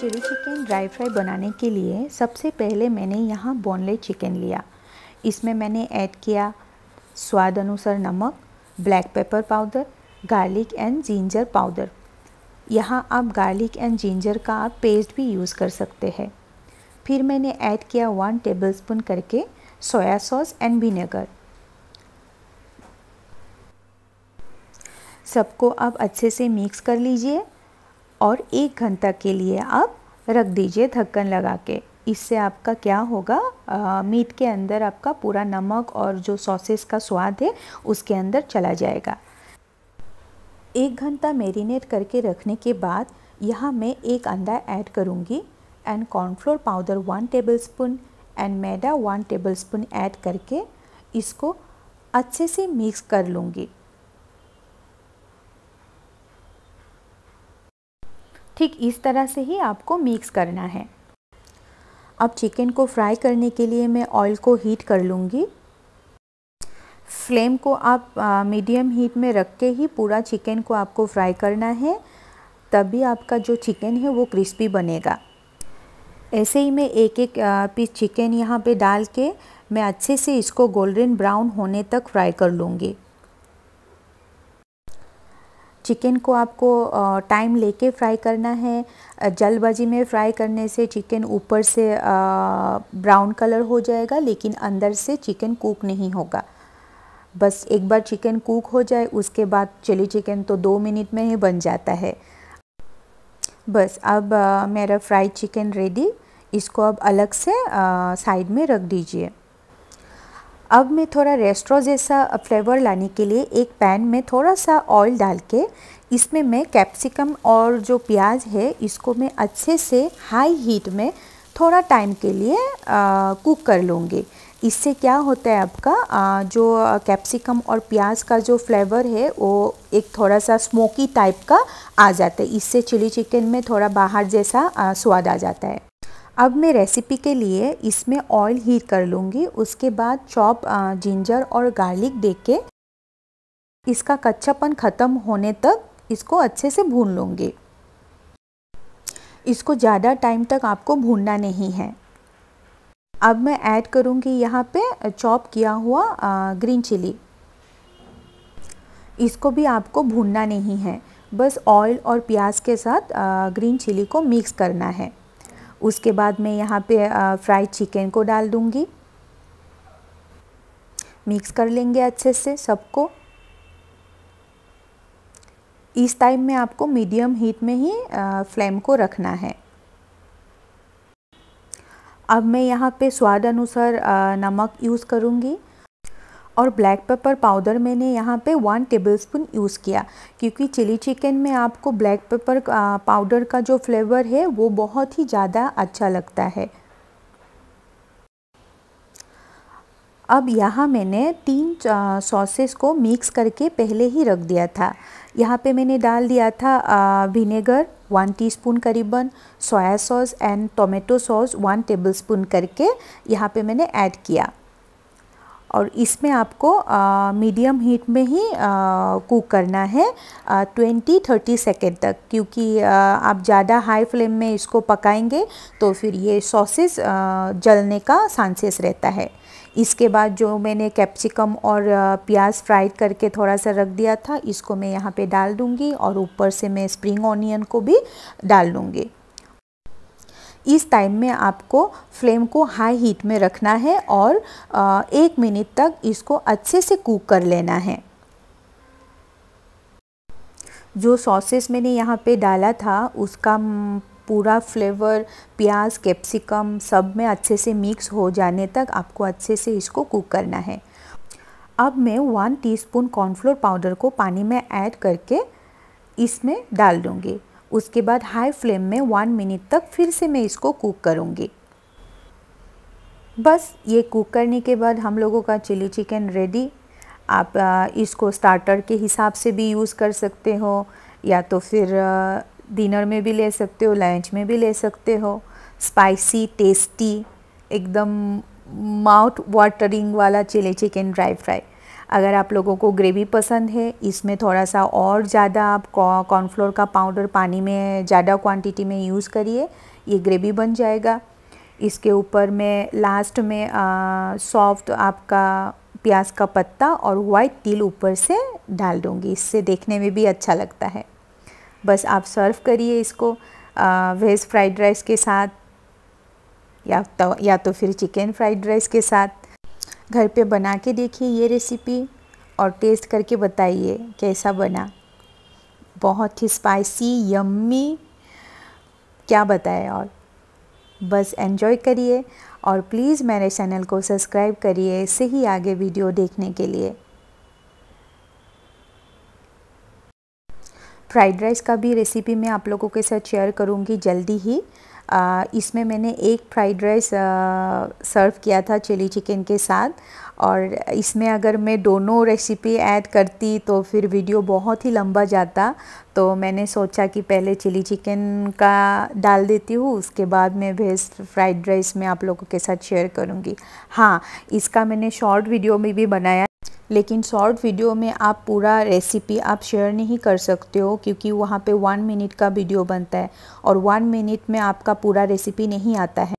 chilli chicken dry fry बनाने के लिए सबसे पहले मैंने यहाँ बोनलेस चिकन लिया इसमें मैंने ऐड किया स्वाद अनुसार नमक black pepper powder garlic and ginger powder यहाँ आप गार्लिक एंड जिंजर का आप पेस्ट भी यूज़ कर सकते हैं फिर मैंने ऐड किया वन टेबलस्पून करके सोया सॉस एंड विनेगर सबको आप अच्छे से मिक्स कर लीजिए और एक घंटा के लिए आप रख दीजिए ढक्कन लगा के इससे आपका क्या होगा आ, मीट के अंदर आपका पूरा नमक और जो सॉसेस का स्वाद है उसके अंदर चला जाएगा एक घंटा मेरीनेट करके रखने के बाद यहाँ मैं एक अंडा ऐड करूँगी and cornflour powder one tablespoon and maida one tablespoon add करके इसको अच्छे से मिक्स कर लूँगी ठीक इस तरह से ही आपको मिक्स करना है अब चिकन को फ्राई करने के लिए मैं ऑयल को हीट कर लूँगी फ्लेम को आप मीडियम हीट में रख के ही पूरा चिकन को आपको फ्राई करना है तभी आपका जो चिकन है वो क्रिस्पी बनेगा ऐसे ही मैं एक एक पीस चिकन यहाँ पे डाल के मैं अच्छे से इसको गोल्डन ब्राउन होने तक फ्राई कर लूँगी चिकन को आपको टाइम लेके फ्राई करना है जलबाजी में फ्राई करने से चिकन ऊपर से ब्राउन कलर हो जाएगा लेकिन अंदर से चिकन कुक नहीं होगा बस एक बार चिकन कुक हो जाए उसके बाद चिली चिकन तो दो मिनट में ही बन जाता है बस अब आ, मेरा फ्राइड चिकन रेडी इसको अब अलग से साइड में रख दीजिए अब मैं थोड़ा रेस्ट्रो जैसा फ्लेवर लाने के लिए एक पैन में थोड़ा सा ऑयल डाल के इसमें मैं कैप्सिकम और जो प्याज है इसको मैं अच्छे से हाई हीट में थोड़ा टाइम के लिए आ, कुक कर लूँगी इससे क्या होता है आपका आ, जो कैप्सिकम और प्याज का जो फ्लेवर है वो एक थोड़ा सा स्मोकी टाइप का आ जाता है इससे चिली चिकन में थोड़ा बाहर जैसा स्वाद आ जाता है अब मैं रेसिपी के लिए इसमें ऑयल हीट कर लूँगी उसके बाद चॉप जिंजर और गार्लिक दे के इसका कच्चापन ख़त्म होने तक इसको अच्छे से भून लूँगी इसको ज़्यादा टाइम तक आपको भूनना नहीं है अब मैं ऐड करूँगी यहाँ पे चॉप किया हुआ ग्रीन चिली इसको भी आपको भूनना नहीं है बस ऑयल और प्याज के साथ ग्रीन चिली को मिक्स करना है उसके बाद मैं यहाँ पे फ्राइड चिकन को डाल दूँगी मिक्स कर लेंगे अच्छे से सबको इस टाइम में आपको मीडियम हीट में ही फ्लेम को रखना है अब मैं यहाँ पे स्वाद अनुसार नमक यूज़ करूँगी और ब्लैक पेपर पाउडर मैंने यहाँ पे वन टेबलस्पून यूज़ किया क्योंकि चिली चिकन में आपको ब्लैक पेपर पाउडर का जो फ्लेवर है वो बहुत ही ज़्यादा अच्छा लगता है अब यहाँ मैंने तीन सॉसेस को मिक्स करके पहले ही रख दिया था यहाँ पे मैंने डाल दिया था विनेगर वन टीस्पून करीबन soya sauce and tomato sauce one tablespoon करके यहाँ पे मैंने ऐड किया और इसमें आपको मीडियम हीट में ही कुक करना है ट्वेंटी थर्टी सेकेंड तक क्योंकि आ, आप ज़्यादा हाई फ्लेम में इसको पकाएंगे तो फिर ये सॉसेस जलने का चांसेस रहता है इसके बाद जो मैंने कैप्सिकम और प्याज फ्राई करके थोड़ा सा रख दिया था इसको मैं यहाँ पे डाल दूँगी और ऊपर से मैं स्प्रिंग ऑनियन को भी डाल दूँगी इस टाइम में आपको फ्लेम को हाई हीट में रखना है और एक मिनट तक इसको अच्छे से कुक कर लेना है जो सॉसेस मैंने यहाँ पे डाला था उसका पूरा फ्लेवर प्याज कैप्सिकम सब में अच्छे से मिक्स हो जाने तक आपको अच्छे से इसको कुक करना है अब मैं वन टीस्पून कॉर्नफ्लोर पाउडर को पानी में ऐड करके इसमें डाल दूँगी उसके बाद हाई फ्लेम में वन मिनट तक फिर से मैं इसको कुक करूँगी बस ये कुक करने के बाद हम लोगों का चिली चिकन रेडी आप इसको स्टार्टर के हिसाब से भी यूज़ कर सकते हो या तो फिर डिनर में भी ले सकते हो लंच में भी ले सकते हो स्पाइसी टेस्टी एकदम माउथ वाटरिंग वाला चिली चिकन ड्राई फ्राई अगर आप लोगों को ग्रेवी पसंद है इसमें थोड़ा सा और ज़्यादा आप कॉर्नफ्लोर का पाउडर पानी में ज़्यादा क्वांटिटी में यूज़ करिए ये ग्रेवी बन जाएगा इसके ऊपर में लास्ट में सॉफ्ट आपका प्याज का पत्ता और वाइट तिल ऊपर से डाल दूँगी इससे देखने में भी अच्छा लगता है बस आप सर्व करिए इसको वेज फ्राइड राइस के साथ या तो या तो फिर चिकन फ्राइड राइस के साथ घर पे बना के देखिए ये रेसिपी और टेस्ट करके बताइए कैसा बना बहुत ही स्पाइसी यम्मी क्या बताएं और बस एन्जॉय करिए और प्लीज़ मेरे चैनल को सब्सक्राइब करिए इससे ही आगे वीडियो देखने के लिए फ्राइड राइस का भी रेसिपी मैं आप लोगों के साथ शेयर करूँगी जल्दी ही इसमें मैंने एक फ्राइड राइस सर्व किया था चिली चिकन के साथ और इसमें अगर मैं दोनों रेसिपी ऐड करती तो फिर वीडियो बहुत ही लंबा जाता तो मैंने सोचा कि पहले चिली चिकन का डाल देती हूँ उसके बाद मैं भेज फ्राइड राइस में आप लोगों के साथ शेयर करूँगी हाँ इसका मैंने शॉर्ट वीडियो में भी बनाया लेकिन शॉर्ट वीडियो में आप पूरा रेसिपी आप शेयर नहीं कर सकते हो क्योंकि वहाँ पे वन मिनट का वीडियो बनता है और वन मिनट में आपका पूरा रेसिपी नहीं आता है